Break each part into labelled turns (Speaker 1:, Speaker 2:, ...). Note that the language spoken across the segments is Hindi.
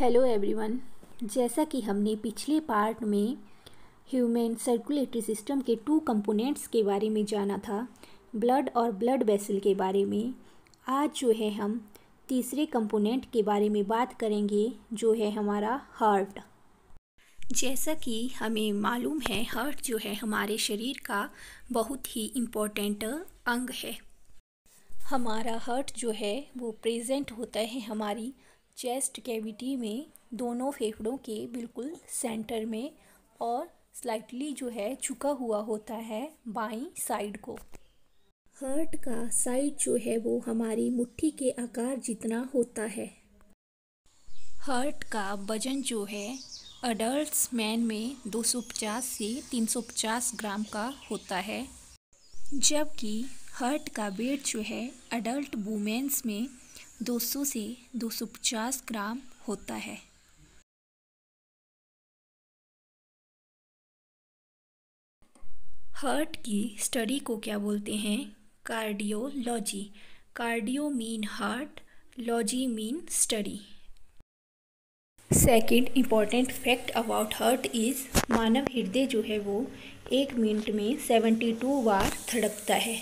Speaker 1: हेलो एवरीवन जैसा कि हमने पिछले पार्ट में ह्यूमन सर्कुलेटरी सिस्टम के टू कंपोनेंट्स के बारे में जाना था ब्लड और ब्लड वेसल के बारे में आज जो है हम तीसरे कंपोनेंट के बारे में बात करेंगे जो है हमारा हार्ट जैसा कि हमें मालूम है हार्ट जो है हमारे शरीर का बहुत ही इम्पोर्टेंट अंग है हमारा हार्ट जो है वो प्रेजेंट होता है हमारी चेस्ट कैविटी में दोनों फेफड़ों के बिल्कुल सेंटर में और स्लाइटली जो है झुका हुआ होता है बाई साइड को हार्ट का साइड जो है वो हमारी मुट्ठी के आकार जितना होता है हार्ट का वजन जो है अडल्ट मैन में 250 से 350 ग्राम का होता है जबकि हार्ट का वेट
Speaker 2: जो है अडल्ट वूमेंस में 200 से 250 ग्राम होता है हर्ट की स्टडी को क्या बोलते हैं cardiology
Speaker 1: cardio mean heart logy mean study second important fact about heart is मानव हृदय जो है वो एक मिनट में सेवेंटी टू बार धड़कता है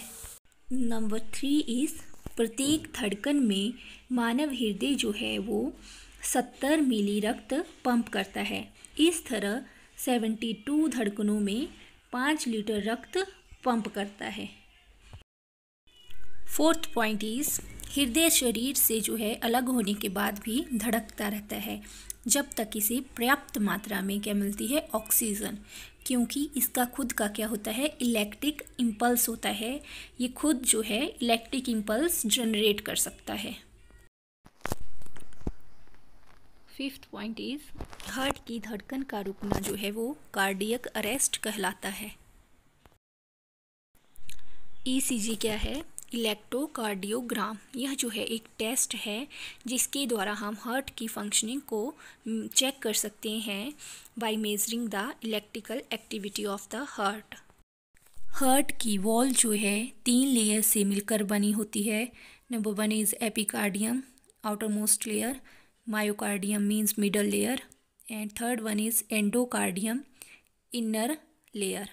Speaker 1: नंबर थ्री इज़ प्रत्येक धड़कन में मानव हृदय जो है वो सत्तर मिली रक्त पंप करता है इस तरह सेवेंटी टू धड़कनों में पाँच लीटर रक्त पंप करता है फोर्थ पॉइंट इज़ हृदय शरीर से जो है अलग होने के बाद भी धड़कता रहता है जब तक इसे पर्याप्त मात्रा में क्या मिलती है ऑक्सीजन क्योंकि इसका खुद का क्या होता है इलेक्ट्रिक इम्पल्स होता है ये खुद जो है इलेक्ट्रिक इम्पल्स जनरेट कर सकता है फिफ्थ पॉइंट इज हार्ट की धड़कन का रुकना जो है वो कार्डियक अरेस्ट कहलाता है ईसीजी e क्या है इलेक्ट्रोकार्डियोग्राम यह जो है एक टेस्ट है जिसके द्वारा हम हार्ट की फंक्शनिंग को चेक कर सकते हैं by measuring the electrical activity of the heart heart की वॉल जो है तीन लेयर से मिलकर बनी होती है number one is epicardium outermost layer myocardium means middle layer and third one is endocardium inner layer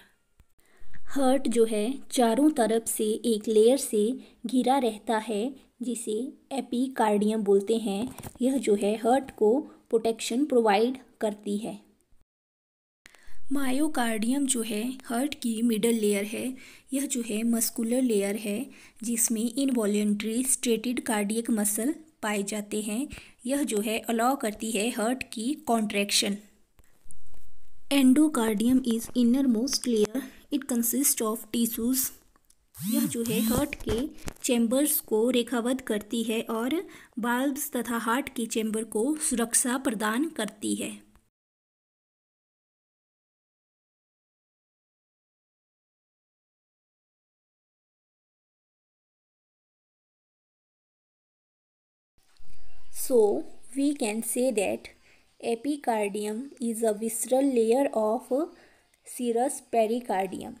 Speaker 1: heart जो है चारों तरफ से एक लेयर से घिरा रहता है जिसे एपिकार्डियम बोलते हैं यह जो है हर्ट को प्रोटेक्शन प्रोवाइड करती है मायोकार्डियम जो है हर्ट की मिडल लेयर है यह जो है मस्कुलर लेयर है जिसमें इनवॉल्ट्री स्ट्रेटेड कार्डियक मसल पाए जाते हैं यह जो है अलाउ करती है हर्ट की contraction endocardium is inner most layer it consist of tissues यह जो है हार्ट के
Speaker 2: चैम्बर्स को रेखावध करती है और बाल्ब्स तथा हार्ट के चैम्बर को सुरक्षा प्रदान करती है so we can say that epicardium is a visceral layer of serous
Speaker 1: pericardium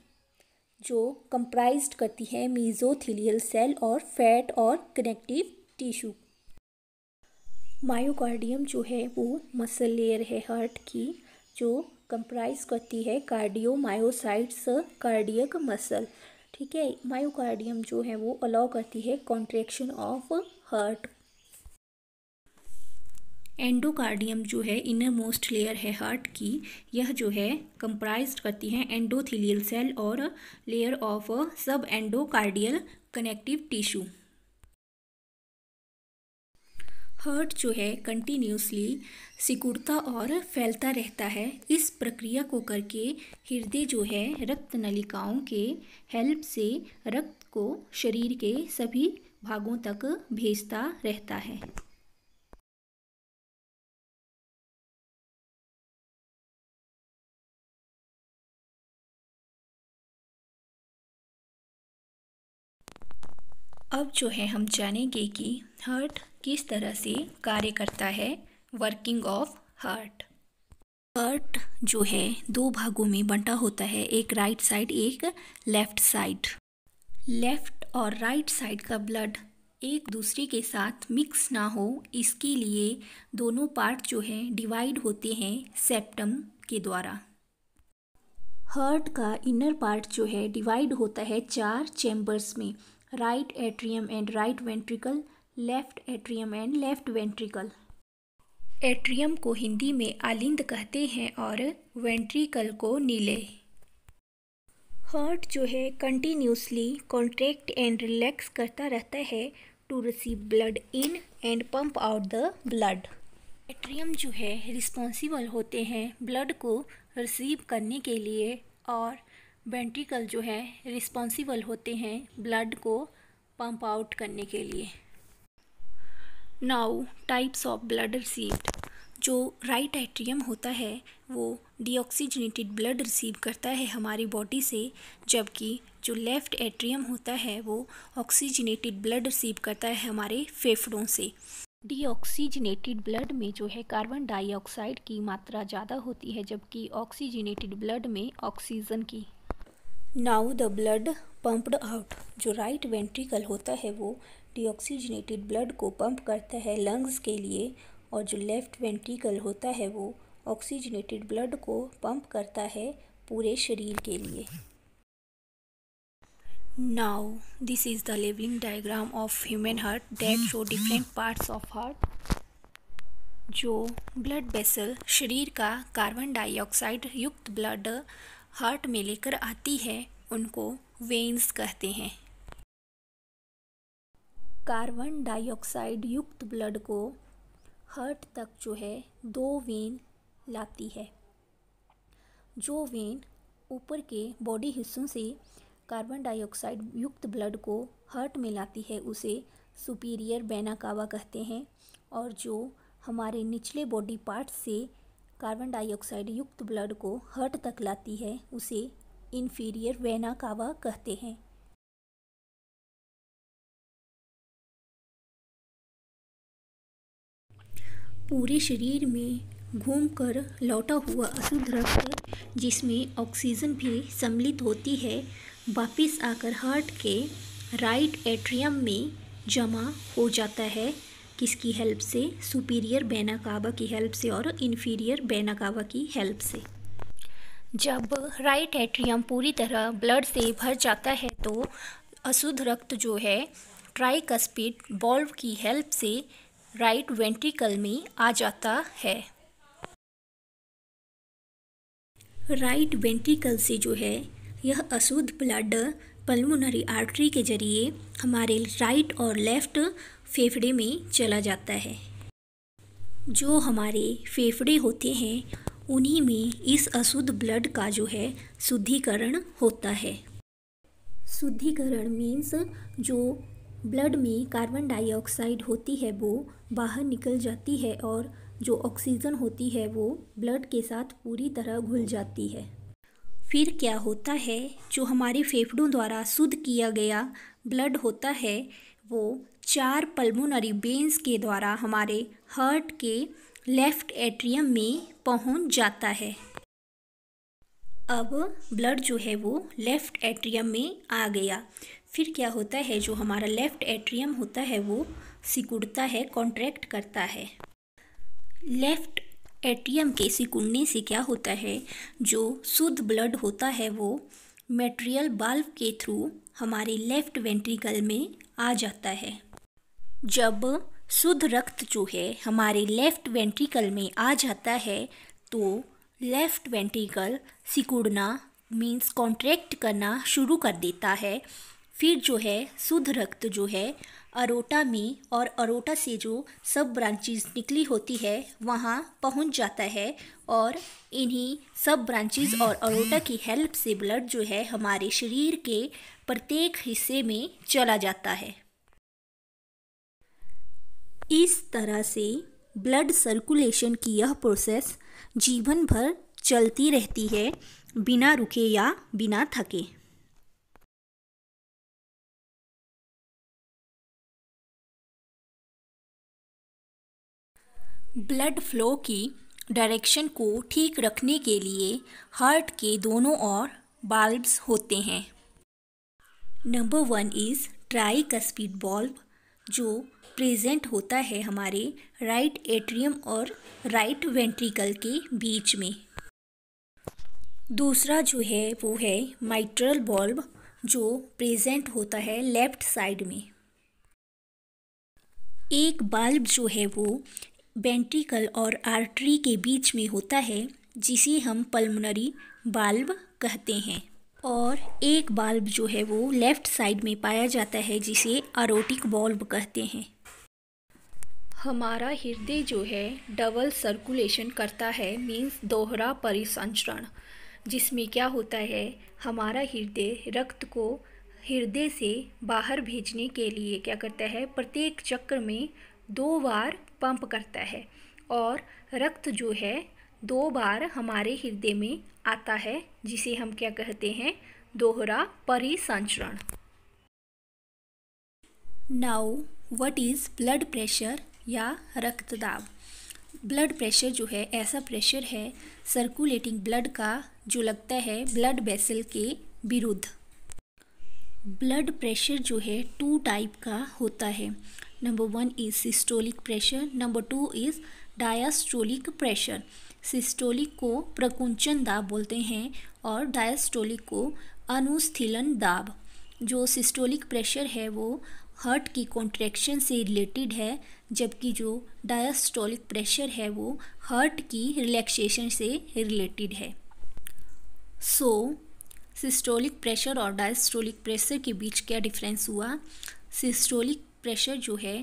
Speaker 1: जो कंप्राइज करती है मीजोथिलियल सेल और फैट और कनेक्टिव टिश्यू मायोकार्डियम जो है वो मसल लेयर है हार्ट की जो कंप्राइज करती है कार्डियो मायोसाइट्स कार्डियक मसल ठीक है मायोकार्डियम जो है वो अलाउ करती है कॉन्ट्रेक्शन ऑफ हार्ट एंडोकार्डियम जो है इनर मोस्ट लेयर है हार्ट की यह जो है कंप्राइज करती है एंडोथीलियल सेल और layer of sub endocardial connective tissue heart जो है कंटिन्यूसली सिकुड़ता और फैलता रहता है इस प्रक्रिया को करके हृदय जो है रक्त नलिकाओं के हेल्प से रक्त को शरीर के सभी
Speaker 2: भागों तक भेजता रहता है अब जो है हम जानेंगे कि हार्ट किस तरह से कार्य करता है
Speaker 1: वर्किंग ऑफ हार्ट हार्ट जो है दो भागों में बंटा होता है एक राइट साइड एक लेफ्ट साइड लेफ्ट और राइट साइड का ब्लड एक दूसरे के साथ मिक्स ना हो इसके लिए दोनों पार्ट जो है डिवाइड होते हैं सेप्टम के द्वारा हार्ट का इनर पार्ट जो है डिवाइड होता है चार चैम्बर्स में right atrium and right ventricle left atrium and left ventricle atrium को हिंदी में आलिंद कहते हैं और वेंट्रिकल को नीले हार्ट जो है कंटिन्यूसली कॉन्ट्रैक्ट एंड रिलैक्स करता रहता है to receive blood in and pump out the blood atrium जो है रिस्पॉन्सिबल होते हैं ब्लड को रिसीव करने के लिए और वेंट्रिकल जो है रिस्पॉन्सिबल होते हैं ब्लड को पंप आउट करने के लिए now types of blood received जो राइट एट्रियम होता है वो डिऑक्सीजनेटेड ब्लड रिसीव करता है हमारी बॉडी से जबकि जो लेफ़्ट एट्रियम होता है वो ऑक्सीजनेटेड ब्लड रिसीव करता है हमारे फेफड़ों से डिऑक्सीजनेटेड ब्लड में जो है कार्बन डाइऑक्साइड की मात्रा ज़्यादा होती है जबकि ऑक्सीजनेटेड ब्लड में ऑक्सीजन की now the blood pumped out जो राइट वेंट्रिकल होता है वो डिऑक्सीजनेटेड ब्लड को पंप करता है लंग्स के लिए और जो लेफ़्ट वेंट्रिकल होता है वो ऑक्सीजनेटेड ब्लड को पंप करता है पूरे शरीर के लिए now this is the labelling diagram of human heart that show different parts of heart जो ब्लड बेसल शरीर का कार्बन डाइऑक्साइड युक्त ब्लड हार्ट में लेकर आती है उनको वेन्स कहते हैं कार्बन डाइऑक्साइड युक्त ब्लड को हार्ट तक जो है दो वेन लाती है जो वेन ऊपर के बॉडी हिस्सों से कार्बन डाइऑक्साइड युक्त ब्लड को हार्ट में लाती है उसे सुपीरियर बैनाकावा कावा कहते हैं और जो हमारे निचले बॉडी पार्ट से कार्बन डाइऑक्साइड युक्त ब्लड को हर्ट तक लाती है उसे
Speaker 2: इन्फीरियर वेना कावा कहते हैं पूरे शरीर में घूमकर लौटा हुआ अशुद्ध रक्त जिसमें ऑक्सीजन
Speaker 1: भी सम्मिलित होती है वापस आकर हार्ट के राइट एट्रियम में जमा हो जाता है किसकी हेल्प से सुपीरियर बैनाकाबा की हेल्प से और इन्फीरियर बैनाकाबा की हेल्प से जब राइट एट्रियम पूरी तरह ब्लड से भर जाता है तो अशुद्ध रक्त जो है ट्राइकस्पिड बॉल्व की हेल्प से राइट वेंट्रिकल में आ जाता है राइट वेंट्रिकल से जो है यह अशुद्ध ब्लड पल्मोनरी आर्टरी के जरिए हमारे राइट और लेफ्ट फेफड़े में चला जाता है जो हमारे फेफड़े होते हैं उन्हीं में इस अशुद्ध ब्लड का जो है शुद्धिकरण होता है शुद्धिकरण मीन्स जो ब्लड में कार्बन डाइऑक्साइड होती है वो बाहर निकल जाती है और जो ऑक्सीजन होती है वो ब्लड के साथ पूरी तरह घुल जाती है फिर क्या होता है जो हमारे फेफड़ों द्वारा शुद्ध किया गया ब्लड होता है वो चार पल्मोनरी बेंस के द्वारा हमारे हार्ट के लेफ्ट एट्रियम में पहुंच जाता है अब ब्लड जो है वो लेफ़्ट एट्रियम में आ गया फिर क्या होता है जो हमारा लेफ़्ट एट्रियम होता है वो सिकुड़ता है कॉन्ट्रैक्ट करता है लेफ़्ट एटीएम के सिकुड़ने से क्या होता है जो शुद्ध ब्लड होता है वो मेट्रियल बाल्व के थ्रू हमारे लेफ्ट वेंट्रिकल में आ जाता है जब शुद्ध रक्त जो है हमारे लेफ्ट वेंट्रिकल में आ जाता है तो लेफ्ट वेंट्रिकल सिकुड़ना मीन्स कॉन्ट्रैक्ट करना शुरू कर देता है फिर जो है शुद्ध रक्त जो है अरोटा में और अरोटा से जो सब ब्रांचेज निकली होती है वहाँ पहुँच जाता है और इन्हीं सब ब्रांचेज और अरोटा की हेल्प से ब्लड जो है हमारे शरीर के प्रत्येक हिस्से में चला जाता है इस तरह से ब्लड सर्कुलेशन
Speaker 2: की यह प्रोसेस जीवन भर चलती रहती है बिना रुके या बिना थके ब्लड फ्लो की डायरेक्शन को ठीक रखने के लिए हार्ट के दोनों ओर
Speaker 1: बाल्ब्स होते हैं number one is tricuspid बल्ब जो प्रेजेंट होता है हमारे राइट एट्रियम और राइट वेंट्रिकल के बीच में दूसरा जो है वो है माइट्रल बल्ब जो प्रेजेंट होता है लेफ्ट साइड में एक बल्ब जो है वो वेंट्रिकल और आर्टरी के बीच में होता है जिसे हम पल्मोनरी बाल्ब कहते हैं और एक बाल्ब जो है वो लेफ़्ट साइड में पाया जाता है जिसे आरोटिक बाल्ब कहते हैं हमारा हृदय जो है डबल सर्कुलेशन करता है मीन्स दोहरा परिसंचरण जिसमें क्या होता है हमारा हृदय रक्त को हृदय से बाहर भेजने के लिए क्या करता है प्रत्येक चक्र में दो बार पंप करता है और रक्त जो है दो बार हमारे हृदय में आता है जिसे हम क्या कहते हैं दोहरा परिसंचरण now what is blood pressure या रक्तदाब ब्लड प्रेशर जो है ऐसा प्रेशर है सर्कुलेटिंग ब्लड का जो लगता है ब्लड वेसल के विरुद्ध ब्लड प्रेशर जो है टू टाइप का होता है number one is systolic pressure number two is diastolic pressure systolic को प्रकुंचन दाब बोलते हैं और डायास्टोलिक को अनुस्थिलन दाब जो सिस्टोलिक प्रेशर है वो हार्ट की कॉन्ट्रैक्शन से रिलेटेड है जबकि जो डायास्टोलिक प्रेशर है वो हार्ट की रिलैक्सेशन से रिलेटेड है सो सिस्टोलिक प्रेशर और डायस्टोलिक प्रेशर के बीच क्या डिफरेंस हुआ सिस्टोलिक प्रेशर जो है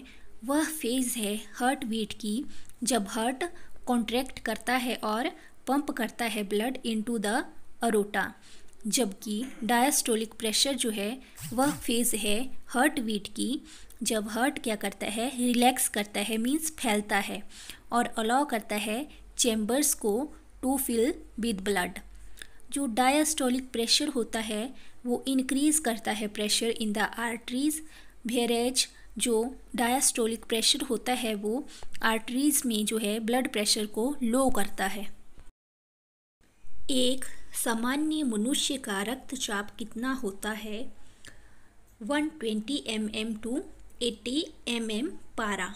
Speaker 1: वह फेज़ है हर्ट बीट की जब हर्ट कॉन्ट्रैक्ट करता है और पंप करता है ब्लड इनटू द अरोटा जबकि डायस्टोलिक प्रेशर जो है वह फेज़ है हर्ट बीट की जब हर्ट क्या करता है रिलैक्स करता है मीन्स फैलता है और अलाउ करता है चैम्बर्स को टू फिल विद ब्लड जो डायस्टोलिक प्रेशर होता है वो इनक्रीज़ करता है प्रेशर इन द आर्टरीज़ भेरेज जो डायस्टोलिक प्रेशर होता है वो आर्टरीज़ में जो है ब्लड प्रेशर को लो करता है एक सामान्य मनुष्य
Speaker 2: का रक्तचाप कितना होता है 120 twenty M M to eighty M M पारा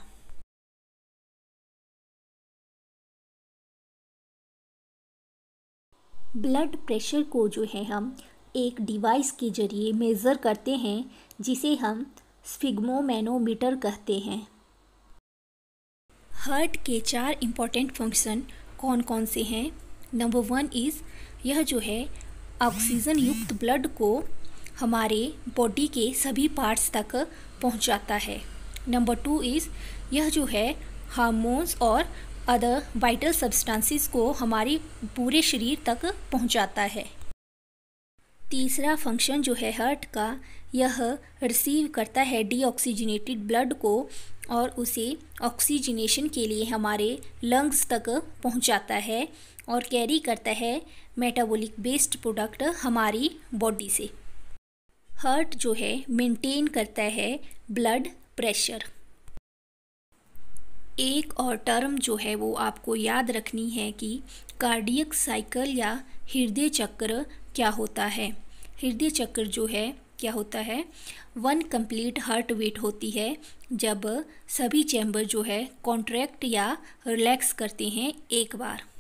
Speaker 2: ब्लड प्रेशर को जो है हम एक डिवाइस के ज़रिए मेज़र करते हैं जिसे हम
Speaker 1: स्फिग्मोमैनोमीटर कहते हैं हार्ट के चार इम्पॉर्टेंट फंक्शन कौन कौन से हैं नंबर वन इज़ यह जो है ऑक्सीजन युक्त ब्लड को हमारे बॉडी के सभी पार्ट्स तक पहुंचाता है नंबर टू इज़ यह जो है हार्मोन्स और अदर वाइटल सब्सटेंसेस को हमारी पूरे शरीर तक पहुंचाता है तीसरा फंक्शन जो है हर्ट का यह रिसीव करता है डीऑक्सीजनेटेड ब्लड को और उसे ऑक्सीजनेशन के लिए हमारे लंग्स तक पहुंचाता है और कैरी करता है मेटाबॉलिक बेस्ड प्रोडक्ट हमारी बॉडी से हर्ट जो है मेंटेन करता है ब्लड प्रेशर एक और टर्म जो है वो आपको याद रखनी है कि कार्डियक साइकिल या हृदय चक्र क्या होता है हृदय चक्र जो है क्या होता है वन कंप्लीट हार्ट वेट होती
Speaker 2: है जब सभी चैम्बर जो है कॉन्ट्रैक्ट या रिलैक्स करते हैं एक बार